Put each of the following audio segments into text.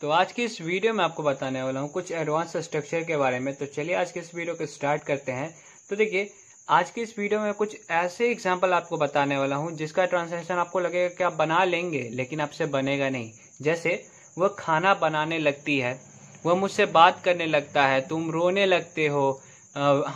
तो आज की इस वीडियो में आपको बताने वाला हूँ कुछ एडवांस स्ट्रक्चर के बारे में तो चलिए आज के इस वीडियो को स्टार्ट करते हैं तो देखिए आज की इस वीडियो में कुछ ऐसे एग्जाम्पल आपको बताने वाला हूँ जिसका ट्रांसलेशन आपको लगेगा कि आप बना लेंगे लेकिन आपसे बनेगा नहीं जैसे वह खाना बनाने लगती है वह मुझसे बात करने लगता है तुम रोने लगते हो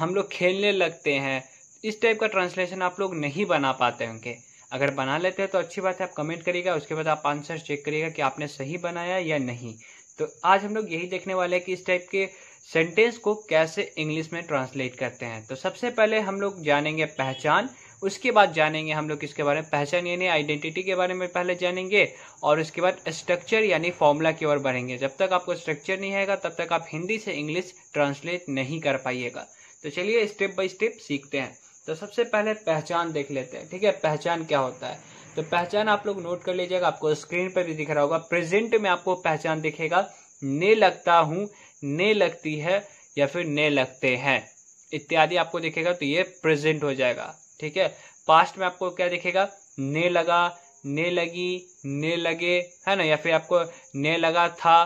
हम लोग खेलने लगते हैं इस टाइप का ट्रांसलेशन आप लोग नहीं बना पाते होंगे अगर बना लेते हैं तो अच्छी बात है आप कमेंट करिएगा उसके बाद आप आंसर चेक करिएगा कि आपने सही बनाया या नहीं तो आज हम लोग यही देखने वाले हैं कि इस टाइप के सेंटेंस को कैसे इंग्लिश में ट्रांसलेट करते हैं तो सबसे पहले हम लोग जानेंगे पहचान उसके बाद जानेंगे हम लोग इसके बारे में पहचान यानी आइडेंटिटी के बारे में पहले जानेंगे और उसके बाद स्ट्रक्चर यानी फॉर्मूला की ओर बढ़ेंगे जब तक आपको स्ट्रक्चर नहीं आएगा तब तक आप हिंदी से इंग्लिश ट्रांसलेट नहीं कर पाइएगा तो चलिए स्टेप बाय स्टेप सीखते हैं तो सबसे पहले पहचान देख लेते हैं ठीक है पहचान क्या होता है तो पहचान आप लोग नोट कर लीजिएगा आपको स्क्रीन पर भी दिख रहा होगा प्रेजेंट में आपको पहचान दिखेगा ने लगता हूं ने लगती है या फिर ने लगते हैं इत्यादि आपको दिखेगा तो ये प्रेजेंट हो जाएगा ठीक है पास्ट में आपको क्या दिखेगा ने लगा ने लगी ने लगे है ना या फिर आपको ने लगा था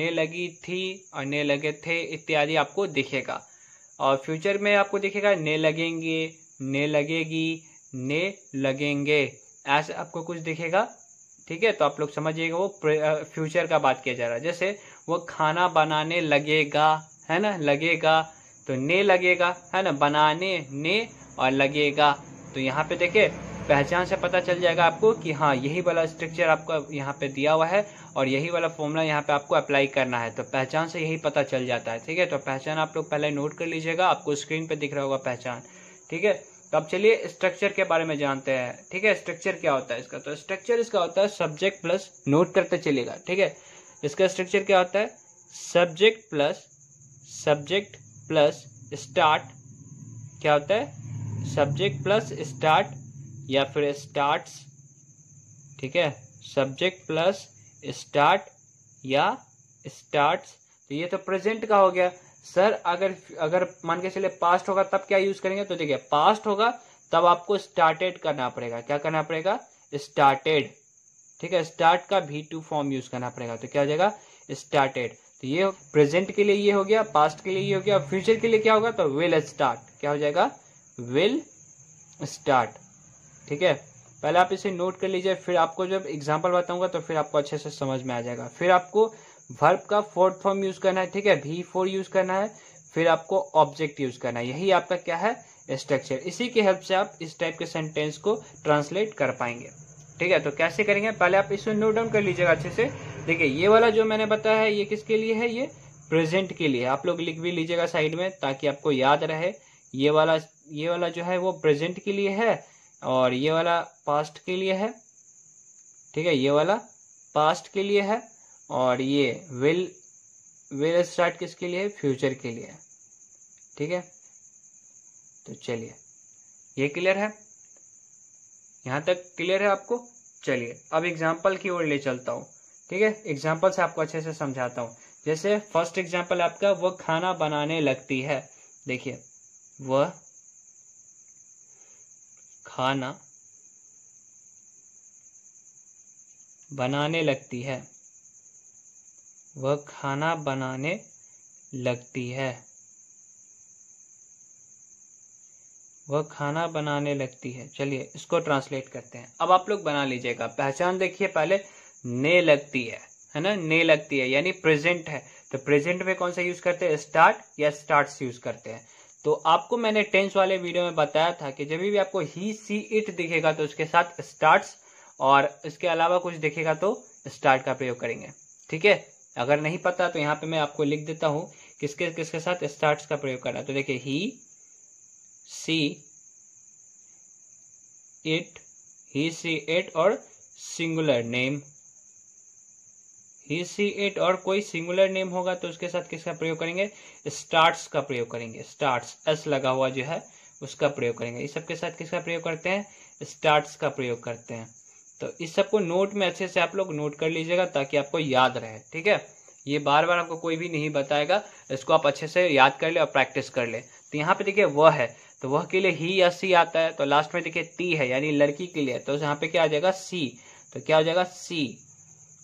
ने लगी थी और ने लगे थे इत्यादि आपको दिखेगा और फ्यूचर में आपको देखेगा ने लगेंगे ने लगेगी ने लगेंगे ऐसे आपको कुछ दिखेगा ठीक है तो आप लोग समझिएगा वो फ्यूचर का बात किया जा रहा है जैसे वो खाना बनाने लगेगा है ना लगेगा तो ने लगेगा है ना बनाने ने और लगेगा तो यहाँ पे देखिए पहचान से पता चल जाएगा आपको कि हाँ यही वाला स्ट्रक्चर आपको यहाँ पे दिया हुआ है और यही वाला फॉर्मूला यहाँ पे आपको अप्लाई करना है तो पहचान से यही पता चल जाता है ठीक है तो पहचान आप लोग पहले नोट कर लीजिएगा आपको स्क्रीन पर दिख रहा होगा पहचान ठीक है तो अब चलिए स्ट्रक्चर के बारे में जानते हैं ठीक है स्ट्रक्चर क्या होता है इसका तो स्ट्रक्चर इसका होता है सब्जेक्ट प्लस नोट करते चलेगा ठीक है इसका स्ट्रक्चर क्या होता है subject plus subject plus start क्या होता है सब्जेक्ट प्लस स्टार्ट या फिर स्टार्ट ठीक है सब्जेक्ट प्लस स्टार्ट या स्टार्ट तो ये तो प्रेजेंट का हो गया सर अगर अगर मान के चले पास्ट होगा तब क्या यूज करेंगे तो देखिए पास्ट होगा तब आपको स्टार्टेड करना पड़ेगा क्या करना पड़ेगा स्टार्टेड ठीक है स्टार्ट का भी टू फॉर्म यूज करना पड़ेगा तो क्या हो जाएगा स्टार्टेड तो ये प्रेजेंट के लिए ये हो गया पास्ट के लिए ये हो गया फ्यूचर के लिए क्या होगा तो विल स्टार्ट क्या हो जाएगा विल स्टार्ट ठीक है पहले आप इसे नोट कर लीजिए फिर आपको जब एग्जाम्पल बताऊंगा तो फिर आपको अच्छे से समझ में आ जाएगा फिर आपको वर्ब का फोर्थ फॉर्म यूज करना है ठीक है भी फोर यूज करना है फिर आपको ऑब्जेक्ट यूज करना है यही आपका क्या है स्ट्रक्चर इसी की हेल्प से आप इस टाइप के सेंटेंस को ट्रांसलेट कर पाएंगे ठीक है तो कैसे करेंगे पहले आप इसे नोट डाउन कर लीजिएगा अच्छे से देखिए ये वाला जो मैंने बताया है ये किसके लिए है ये प्रेजेंट के लिए आप लोग लिख भी लीजिएगा साइड में ताकि आपको याद रहे ये वाला ये वाला जो है वो प्रेजेंट के लिए है और ये वाला पास्ट के लिए है ठीक है ये वाला पास्ट के लिए है और ये विल विल स्टार्ट किसके लिए फ्यूचर के लिए ठीक है तो चलिए ये क्लियर है यहाँ तक क्लियर है आपको चलिए अब एग्जाम्पल की ओर ले चलता हूं ठीक है एग्जाम्पल से आपको अच्छे से समझाता हूं जैसे फर्स्ट एग्जाम्पल आपका वह खाना बनाने लगती है देखिए वह खाना बनाने लगती है वह खाना बनाने लगती है वह खाना बनाने लगती है चलिए इसको ट्रांसलेट करते हैं अब आप लोग बना लीजिएगा पहचान देखिए पहले ने लगती है है ना ने लगती है यानी प्रेजेंट है तो प्रेजेंट में कौन सा यूज करते हैं स्टार्ट या स्टार्ट यूज करते हैं तो आपको मैंने टेंस वाले वीडियो में बताया था कि जब भी आपको ही सी इट दिखेगा तो उसके साथ स्टार्ट और इसके अलावा कुछ दिखेगा तो स्टार्ट का प्रयोग करेंगे ठीक है अगर नहीं पता तो यहाँ पे मैं आपको लिख देता हूँ किसके किसके साथ स्टार्ट का प्रयोग करना तो देखिए he see it he see it और singular name he see it और कोई सिंगुलर नेम होगा तो उसके साथ किसका प्रयोग करेंगे स्टार्ट्स का प्रयोग करेंगे स्टार्ट्स एस लगा हुआ जो है उसका प्रयोग करेंगे इस सबके साथ किसका प्रयोग करते हैं स्टार्ट्स का प्रयोग करते हैं तो इस सबको नोट में अच्छे से आप लोग नोट कर लीजिएगा ताकि आपको याद रहे ठीक है ये बार बार आपको कोई भी नहीं बताएगा इसको आप अच्छे से याद कर ले और प्रैक्टिस कर ले तो यहाँ पे देखिए वह है तो वह के लिए ही या सी आता है तो लास्ट में देखिए टी है यानी लड़की के लिए तो यहाँ पे क्या आ जाएगा सी तो क्या हो जाएगा सी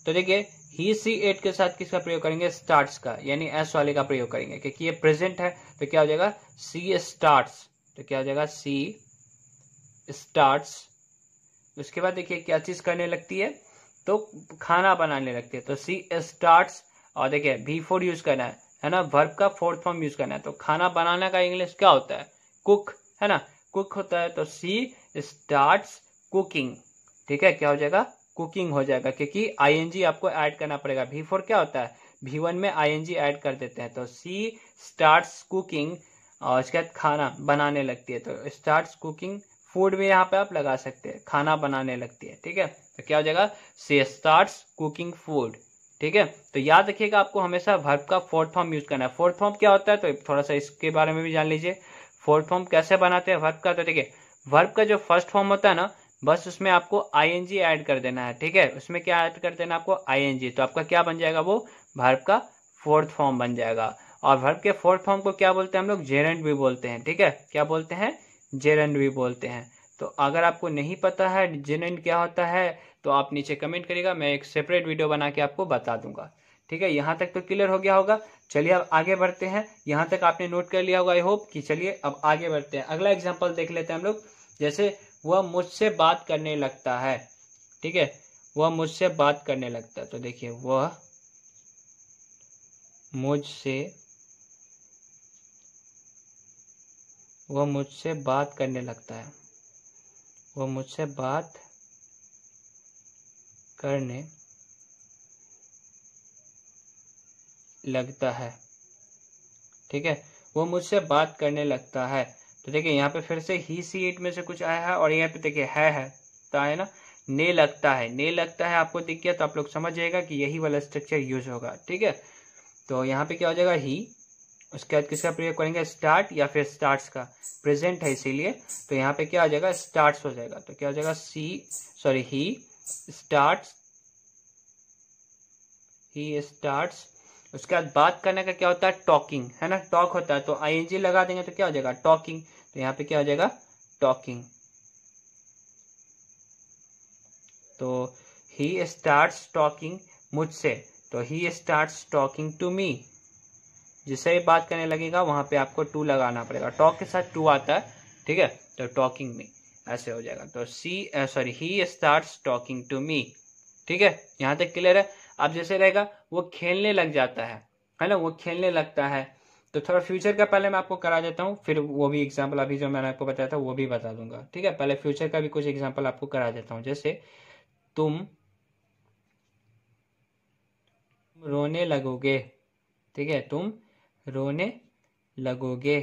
तो देखिए ही सी एट के साथ किसका प्रयोग करेंगे स्टार्ट का यानी एस वाले का प्रयोग करेंगे क्योंकि ये प्रेजेंट है तो क्या हो जाएगा सी स्टार्ट तो क्या हो जाएगा सी स्टार्ट उसके बाद देखिए क्या चीज करने लगती है तो खाना बनाने लगती है तो सी स्टार्ट और देखिए भी फोर यूज करना है है ना वर्ब का फोर्थ फॉर्म यूज करना है तो खाना बनाना का इंग्लिश क्या होता है कुक है ना कुक होता है तो सी स्टार्ट कुकिंग ठीक है क्या हो जाएगा कुकिंग हो जाएगा क्योंकि आईएनजी आपको ऐड करना पड़ेगा भी फोर क्या होता है भी वन में आईएनजी ऐड कर देते हैं तो सी स्टार्ट्स कुकिंग और उसके बाद खाना बनाने लगती है तो स्टार्ट्स कुकिंग फूड भी यहाँ पे आप लगा सकते हैं खाना बनाने लगती है ठीक है तो क्या हो जाएगा सी स्टार्ट्स कुकिंग फूड ठीक है तो याद रखिएगा आपको हमेशा वर्ब का फोर्थ फॉर्म यूज करना है फोर्थ फॉर्म क्या होता है तो थोड़ा सा इसके बारे में भी जान लीजिए फोर्थ फॉर्म कैसे बनाते हैं वर्ब का तो ठीक है वर्ब का जो फर्स्ट फॉर्म होता है ना बस उसमें आपको आईएनजी ऐड कर देना है ठीक है उसमें क्या ऐड कर देना आपको आईएनजी तो आपका क्या बन जाएगा वो वर्ब का फोर्थ फॉर्म बन जाएगा और वर्ब के फोर्थ फॉर्म को क्या बोलते हैं हम लोग जेरेंट भी बोलते हैं ठीक है क्या बोलते हैं जेरेंट भी बोलते हैं तो अगर आपको नहीं पता है जेरेंट क्या होता है तो आप नीचे कमेंट करिएगा मैं एक सेपरेट वीडियो बना के आपको बता दूंगा ठीक है यहाँ तक तो क्लियर हो गया होगा चलिए अब आगे बढ़ते हैं यहाँ तक आपने नोट कर लिया होगा आई होप कि चलिए अब आगे बढ़ते हैं अगला एग्जाम्पल देख लेते हैं हम लोग जैसे वह मुझसे बात करने लगता है ठीक है वह मुझसे बात करने लगता है तो देखिए वह मुझसे वह मुझसे बात करने लगता है वह मुझसे बात करने लगता है ठीक है वो मुझसे बात करने लगता है तो देखिए यहाँ पे फिर से ही सी एट में से कुछ आया है और यहाँ पे देखिए है है तो आया ना ने लगता है ने लगता है आपको दिख गया तो आप लोग समझ जाएगा कि यही वाला स्ट्रक्चर यूज होगा ठीक है तो यहाँ पे क्या हो जाएगा ही उसके बाद किसका प्रयोग करेंगे स्टार्ट या फिर स्टार्ट का प्रेजेंट है इसीलिए तो यहाँ पे क्या हो जाएगा स्टार्ट हो जाएगा तो क्या हो जाएगा see sorry he start he start उसके बाद बात करने का क्या होता है टॉकिंग है ना टॉक होता है तो आई लगा देंगे तो क्या हो जाएगा टॉकिंग तो यहाँ पे क्या हो जाएगा टॉकिंग तो ही स्टार्ट टॉकिंग मुझसे तो he start talking to me जिससे भी बात करने लगेगा वहां पे आपको टू लगाना पड़ेगा टॉक के साथ टू आता है ठीक है तो टॉकिंग मी ऐसे हो जाएगा तो see sorry he start talking to me ठीक है यहां तक क्लियर है अब जैसे रहेगा वो खेलने लग जाता है है ना वो खेलने लगता है तो थोड़ा फ्यूचर का पहले मैं आपको करा देता हूँ फिर वो भी एग्जाम्पल अभी जो मैंने आपको बताया था वो भी बता दूंगा ठीक है पहले फ्यूचर का भी कुछ एग्जाम्पल आपको करा देता हूँ जैसे तुम रोने लगोगे ठीक है तुम रोने लगोगे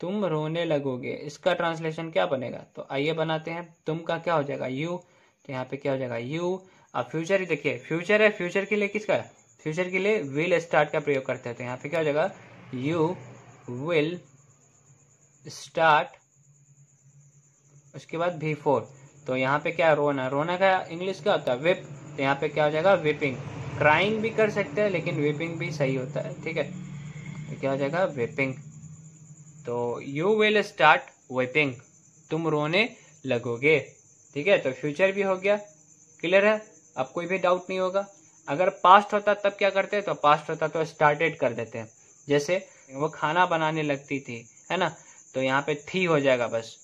तुम रोने लगोगे इसका ट्रांसलेशन क्या बनेगा तो आइए बनाते हैं तुम का क्या हो जाएगा यू तो यहाँ पे क्या हो जाएगा यू अब फ्यूचर ही देखिए फ्यूचर है फ्यूचर के लिए किसका फ्यूचर के लिए विल स्टार्ट का प्रयोग करते हैं तो यहाँ पे क्या हो जाएगा यू विल स्टार्ट उसके बाद भी फोर तो यहाँ पे क्या रोना रोना का इंग्लिश क्या होता है विप तो यहाँ पे क्या हो जाएगा विपिंग क्राइंग भी कर सकते हैं लेकिन विपिंग भी सही होता है ठीक है तो क्या हो जाएगा विपिंग तो यू विल स्टार्ट विपिंग तुम रोने लगोगे ठीक है तो फ्यूचर भी हो गया क्लियर है अब कोई भी डाउट नहीं होगा अगर पास्ट होता तब क्या करते हैं तो पास्ट होता तो स्टार्टेड कर देते हैं जैसे वो खाना बनाने लगती थी है ना तो यहाँ पे थी हो जाएगा बस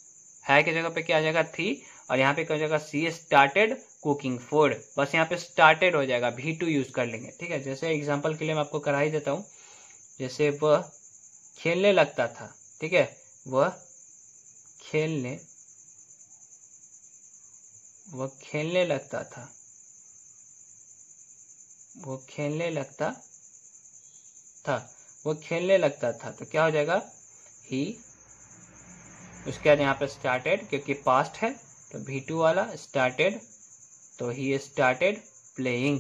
है की जगह पे क्या आ जाएगा थी और यहाँ पे क्या हो जाएगा सी स्टार्टेड कुकिंग फूड बस यहाँ पे स्टार्टेड हो जाएगा भी टू यूज कर लेंगे ठीक है जैसे एग्जाम्पल के लिए मैं आपको करा ही देता हूँ जैसे वह खेलने लगता था ठीक है वह खेलने वह खेलने लगता था वो खेलने लगता था वो खेलने लगता था तो क्या हो जाएगा ही उसके बाद यहाँ पे स्टार्टेड क्योंकि पास्ट है तो भी टू वाला स्टार्टेड तो ही स्टार्टेड प्लेइंग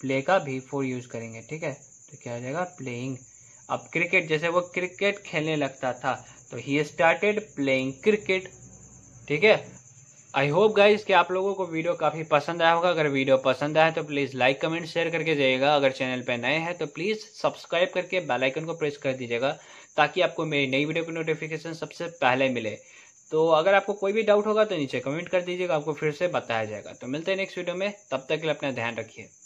प्ले का भी फोर यूज करेंगे ठीक है तो क्या हो जाएगा प्लेइंग अब क्रिकेट जैसे वो क्रिकेट खेलने लगता था तो ही स्टार्टेड प्लेइंग क्रिकेट ठीक है आई होप गाइज कि आप लोगों को वीडियो काफ़ी पसंद आया होगा अगर वीडियो पसंद आया तो प्लीज़ लाइक कमेंट शेयर करके जाइएगा अगर चैनल पर नए हैं तो प्लीज़ सब्सक्राइब करके बेल आइकन को प्रेस कर दीजिएगा ताकि आपको मेरी नई वीडियो की नोटिफिकेशन सबसे पहले मिले तो अगर आपको कोई भी डाउट होगा तो नीचे कमेंट कर दीजिएगा आपको फिर से बताया जाएगा तो मिलते हैं नेक्स्ट वीडियो में तब तक के लिए अपना ध्यान रखिए